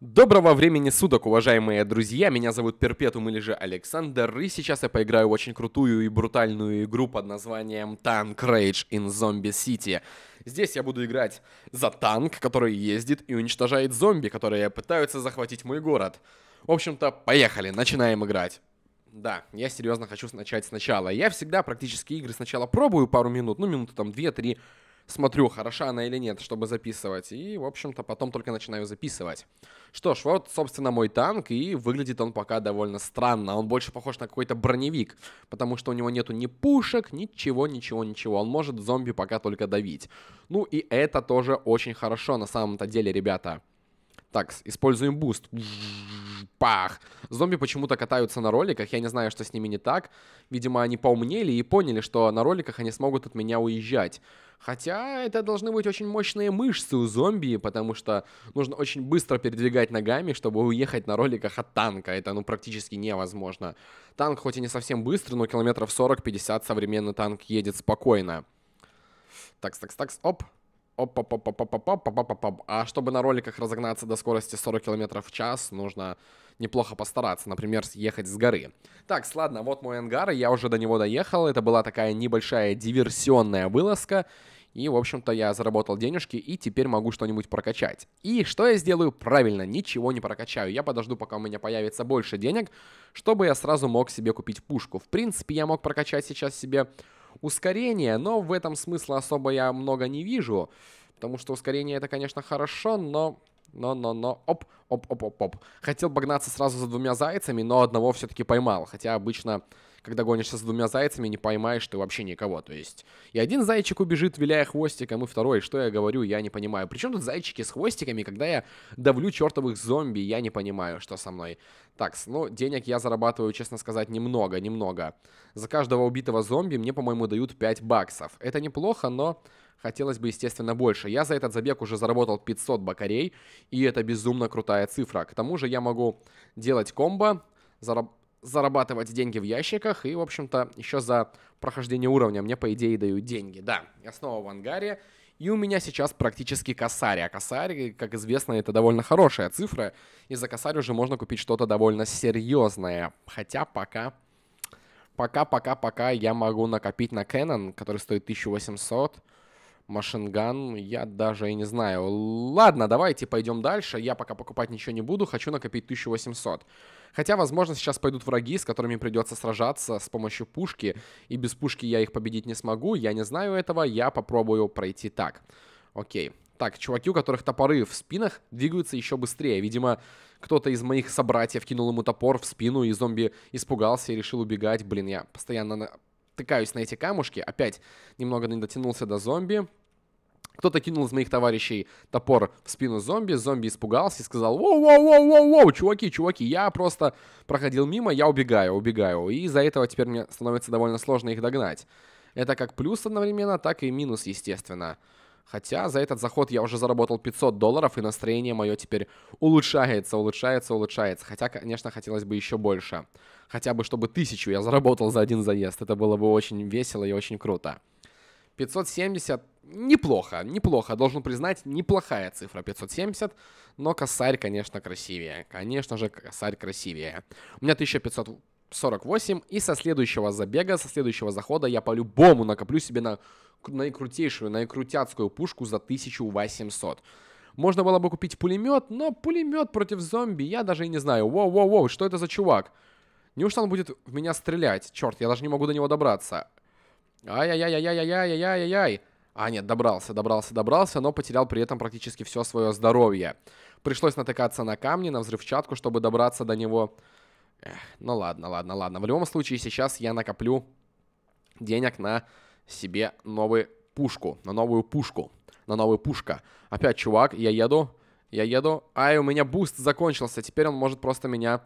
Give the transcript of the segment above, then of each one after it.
Доброго времени суток, уважаемые друзья! Меня зовут Перпетум или же Александр, и сейчас я поиграю в очень крутую и брутальную игру под названием Tank Rage in Zombie City. Здесь я буду играть за танк, который ездит и уничтожает зомби, которые пытаются захватить мой город. В общем-то, поехали, начинаем играть. Да, я серьезно хочу начать сначала. Я всегда практически игры сначала пробую пару минут, ну минуты там 2-3, смотрю, хороша она или нет, чтобы записывать. И, в общем-то, потом только начинаю записывать. Что ж, вот, собственно, мой танк, и выглядит он пока довольно странно. Он больше похож на какой-то броневик, потому что у него нету ни пушек, ничего, ничего, ничего. Он может зомби пока только давить. Ну и это тоже очень хорошо на самом-то деле, ребята. Так, используем буст. Пах! Зомби почему-то катаются на роликах, я не знаю, что с ними не так. Видимо, они поумнели и поняли, что на роликах они смогут от меня уезжать. Хотя это должны быть очень мощные мышцы у зомби, потому что нужно очень быстро передвигать ногами, чтобы уехать на роликах от танка. Это, ну, практически невозможно. Танк хоть и не совсем быстрый, но километров 40-50 современный танк едет спокойно. Такс, такс, такс, оп. А чтобы на роликах разогнаться до скорости 40 км в час, нужно неплохо постараться, например, съехать с горы. Так, ладно, вот мой ангар, я уже до него доехал, это была такая небольшая диверсионная вылазка, и, в общем-то, я заработал денежки, и теперь могу что-нибудь прокачать. И что я сделаю? Правильно, ничего не прокачаю. Я подожду, пока у меня появится больше денег, чтобы я сразу мог себе купить пушку. В принципе, я мог прокачать сейчас себе ускорение, но в этом смысла особо я много не вижу, потому что ускорение это, конечно, хорошо, но... Но-но-но, оп, оп-оп-оп-оп. Хотел погнаться сразу за двумя зайцами, но одного все-таки поймал, хотя обычно когда гонишься с двумя зайцами, не поймаешь ты вообще никого. То есть и один зайчик убежит, виляя хвостиком, и второй, что я говорю, я не понимаю. Причем тут зайчики с хвостиками, когда я давлю чертовых зомби, я не понимаю, что со мной. Так, ну, денег я зарабатываю, честно сказать, немного, немного. За каждого убитого зомби мне, по-моему, дают 5 баксов. Это неплохо, но хотелось бы, естественно, больше. Я за этот забег уже заработал 500 бакарей, и это безумно крутая цифра. К тому же я могу делать комбо, зараб зарабатывать деньги в ящиках и, в общем-то, еще за прохождение уровня мне, по идее, дают деньги. Да, я снова в ангаре, и у меня сейчас практически косарь. А косарь, как известно, это довольно хорошая цифра, и за косарь уже можно купить что-то довольно серьезное. Хотя пока... Пока-пока-пока я могу накопить на Canon, который стоит 1800, машинган, я даже и не знаю. Ладно, давайте пойдем дальше. Я пока покупать ничего не буду, хочу накопить 1800. Хотя, возможно, сейчас пойдут враги, с которыми придется сражаться с помощью пушки, и без пушки я их победить не смогу, я не знаю этого, я попробую пройти так. Окей. Так, чуваки, у которых топоры в спинах, двигаются еще быстрее. Видимо, кто-то из моих собратьев кинул ему топор в спину, и зомби испугался и решил убегать. Блин, я постоянно Тыкаюсь на эти камушки. Опять немного не дотянулся до зомби. Кто-то кинул из моих товарищей топор в спину зомби, зомби испугался и сказал, воу-воу-воу-воу-воу, чуваки, чуваки, я просто проходил мимо, я убегаю, убегаю. И из-за этого теперь мне становится довольно сложно их догнать. Это как плюс одновременно, так и минус, естественно. Хотя за этот заход я уже заработал 500 долларов, и настроение мое теперь улучшается, улучшается, улучшается. Хотя, конечно, хотелось бы еще больше. Хотя бы, чтобы тысячу я заработал за один заезд. Это было бы очень весело и очень круто. 570 неплохо, неплохо, должен признать, неплохая цифра 570, но косарь, конечно, красивее. Конечно же, косарь красивее. У меня 1548, и со следующего забега, со следующего захода я по-любому накоплю себе на наикрутейшую, наикрутяцкую пушку за 1800. Можно было бы купить пулемет, но пулемет против зомби, я даже и не знаю. Воу-воу-воу, что это за чувак? Неужто он будет в меня стрелять? Черт, я даже не могу до него добраться. Ай-яй-яй-яй-яй-яй-яй-яй-яй. А, нет, добрался, добрался, добрался, но потерял при этом практически все свое здоровье. Пришлось натыкаться на камни, на взрывчатку, чтобы добраться до него. Эх, ну ладно, ладно, ладно. В любом случае, сейчас я накоплю денег на себе новую пушку, на новую пушку, на новую пушка. Опять, чувак, я еду, я еду. Ай, у меня буст закончился, теперь он может просто меня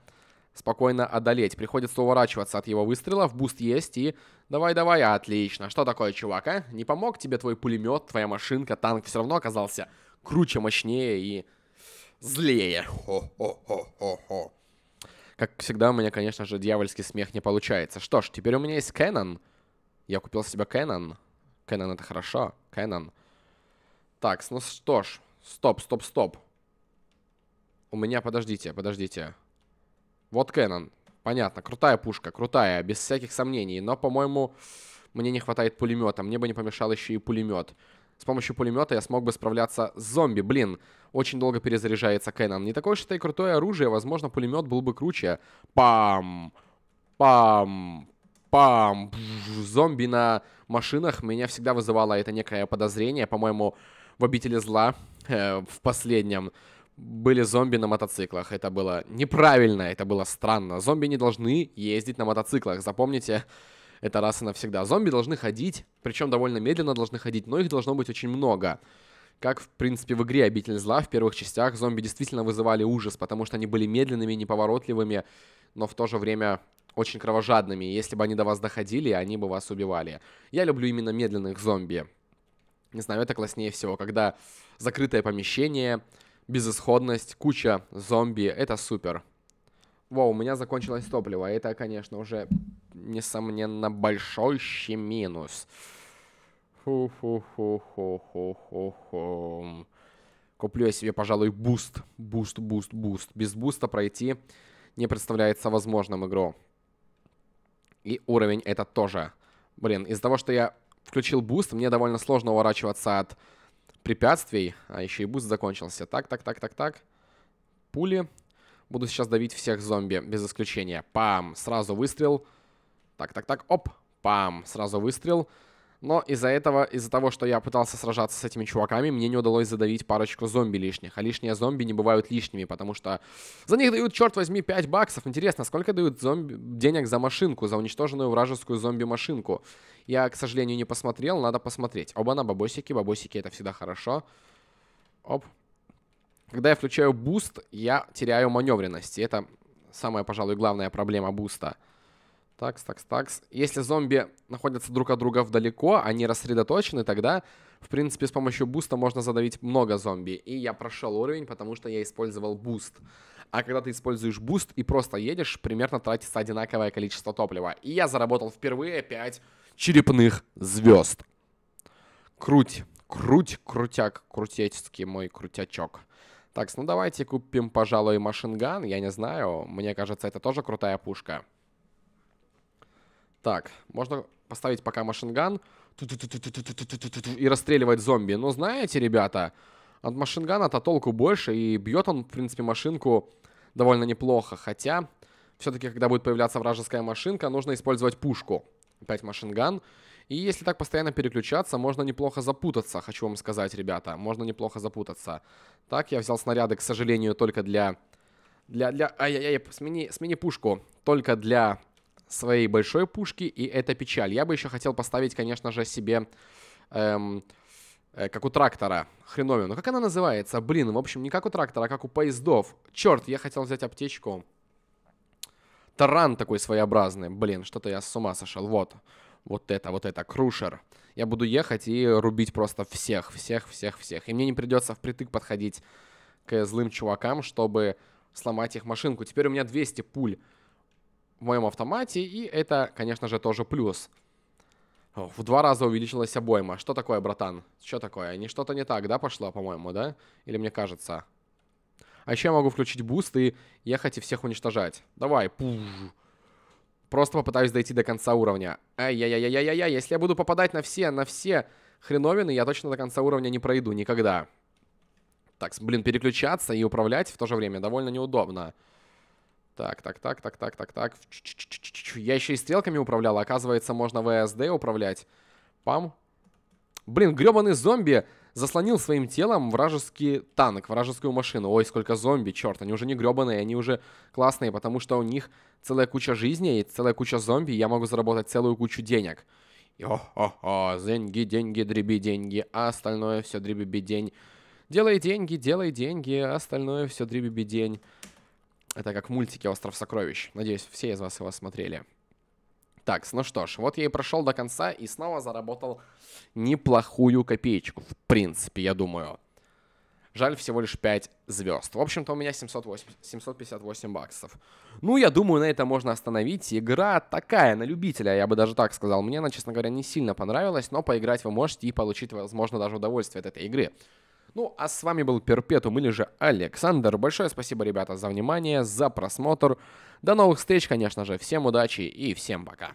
спокойно одолеть. Приходится уворачиваться от его выстрелов, буст есть и... Давай-давай, отлично. Что такое, чувак, а? Не помог тебе твой пулемет, твоя машинка, танк все равно оказался круче, мощнее и злее. Хо-хо-хо-хо-хо. Как всегда, у меня, конечно же, дьявольский смех не получается. Что ж, теперь у меня есть Кэнон. Я купил себе Canon. Canon это хорошо. Canon. Так, ну что ж. Стоп, стоп, стоп. У меня, подождите, подождите. Вот Canon. Понятно, крутая пушка, крутая, без всяких сомнений. Но, по-моему, мне не хватает пулемета. Мне бы не помешал еще и пулемет. С помощью пулемета я смог бы справляться с зомби. Блин, очень долго перезаряжается Кэнон. Не такое что то и крутое оружие. Возможно, пулемет был бы круче. Пам! Пам! пам, зомби на машинах меня всегда вызывало это некое подозрение. По-моему, в «Обители зла» э, в последнем были зомби на мотоциклах. Это было неправильно, это было странно. Зомби не должны ездить на мотоциклах, запомните это раз и навсегда. Зомби должны ходить, причем довольно медленно должны ходить, но их должно быть очень много. Как, в принципе, в игре «Обитель зла» в первых частях зомби действительно вызывали ужас, потому что они были медленными, неповоротливыми, но в то же время очень кровожадными. Если бы они до вас доходили, они бы вас убивали. Я люблю именно медленных зомби. Не знаю, это класснее всего, когда закрытое помещение, безысходность, куча зомби, это супер. Во, у меня закончилось топливо, это, конечно, уже, несомненно, большой минус. Ху-ху-ху-ху-ху-ху-ху. Куплю я себе, пожалуй, буст. Буст, буст, буст. Без буста пройти не представляется возможным игру. И уровень это тоже. Блин, из-за того, что я включил буст, мне довольно сложно уворачиваться от препятствий. А еще и буст закончился. Так, так, так, так, так. Пули. Буду сейчас давить всех зомби, без исключения. Пам, сразу выстрел. Так, так, так, оп. Пам, сразу выстрел но из-за этого, из-за того, что я пытался сражаться с этими чуваками, мне не удалось задавить парочку зомби лишних. А лишние зомби не бывают лишними, потому что за них дают, черт возьми, 5 баксов. Интересно, сколько дают зомби денег за машинку, за уничтоженную вражескую зомби-машинку? Я, к сожалению, не посмотрел, надо посмотреть. Оба-на, бабосики, бабосики это всегда хорошо. Оп. Когда я включаю буст, я теряю маневренность. И это самая, пожалуй, главная проблема буста. Буста такс, такс, такс. Если зомби находятся друг от друга вдалеко, они рассредоточены, тогда, в принципе, с помощью буста можно задавить много зомби. И я прошел уровень, потому что я использовал буст. А когда ты используешь буст и просто едешь, примерно тратится одинаковое количество топлива. И я заработал впервые 5 черепных звезд. Круть, круть, крутяк, крутеческий мой крутячок. Так, ну давайте купим, пожалуй, машинган. Я не знаю, мне кажется, это тоже крутая пушка. Так, можно поставить пока машинган и расстреливать зомби. Но знаете, ребята, от машингана-то толку больше, и бьет он, в принципе, машинку довольно неплохо. Хотя, все-таки, когда будет появляться вражеская машинка, нужно использовать пушку. Опять машинган. И если так постоянно переключаться, можно неплохо запутаться, хочу вам сказать, ребята. Можно неплохо запутаться. Так, я взял снаряды, к сожалению, только для... Для... для... Ай-яй-яй, смени, смени пушку. Только для своей большой пушки, и это печаль. Я бы еще хотел поставить, конечно же, себе... Эм, э, как у трактора. Хреновину. Ну, как она называется? Блин, в общем, не как у трактора, а как у поездов. Черт, я хотел взять аптечку. Таран такой своеобразный. Блин, что-то я с ума сошел. Вот. Вот это, вот это. Крушер. Я буду ехать и рубить просто всех, всех, всех, всех. И мне не придется впритык подходить к злым чувакам, чтобы сломать их машинку. Теперь у меня 200 пуль в моем автомате, и это, конечно же, тоже плюс. В два раза увеличилась обойма. Что такое, братан? Что такое? Не что-то не так, да, пошло, по-моему, да? Или мне кажется? А еще я могу включить буст и ехать и всех уничтожать. Давай. Пуж. Просто попытаюсь дойти до конца уровня. Ай-яй-яй-яй-яй-яй. Если я буду попадать на все, на все хреновины, я точно до конца уровня не пройду. Никогда. Так, блин, переключаться и управлять в то же время довольно неудобно. Так, так, так, так, так, так, так. Я еще и стрелками управлял. А оказывается, можно ВСД а управлять. Пам. Блин, гребаный зомби заслонил своим телом вражеский танк, вражескую машину. Ой, сколько зомби, черт, они уже не гребаные, они уже классные, потому что у них целая куча жизни и целая куча зомби, и я могу заработать целую кучу денег. Йо-хо-хо, деньги, деньги, дреби деньги, а остальное все дреби день. Делай деньги, делай деньги, остальное все дреби день. Это как в мультике «Остров сокровищ». Надеюсь, все из вас его смотрели. Так, ну что ж, вот я и прошел до конца и снова заработал неплохую копеечку, в принципе, я думаю. Жаль, всего лишь 5 звезд. В общем-то, у меня 708, 758 баксов. Ну, я думаю, на это можно остановить. Игра такая, на любителя, я бы даже так сказал. Мне она, честно говоря, не сильно понравилась, но поиграть вы можете и получить, возможно, даже удовольствие от этой игры. Ну, а с вами был Перпетум или же Александр. Большое спасибо, ребята, за внимание, за просмотр. До новых встреч, конечно же. Всем удачи и всем пока.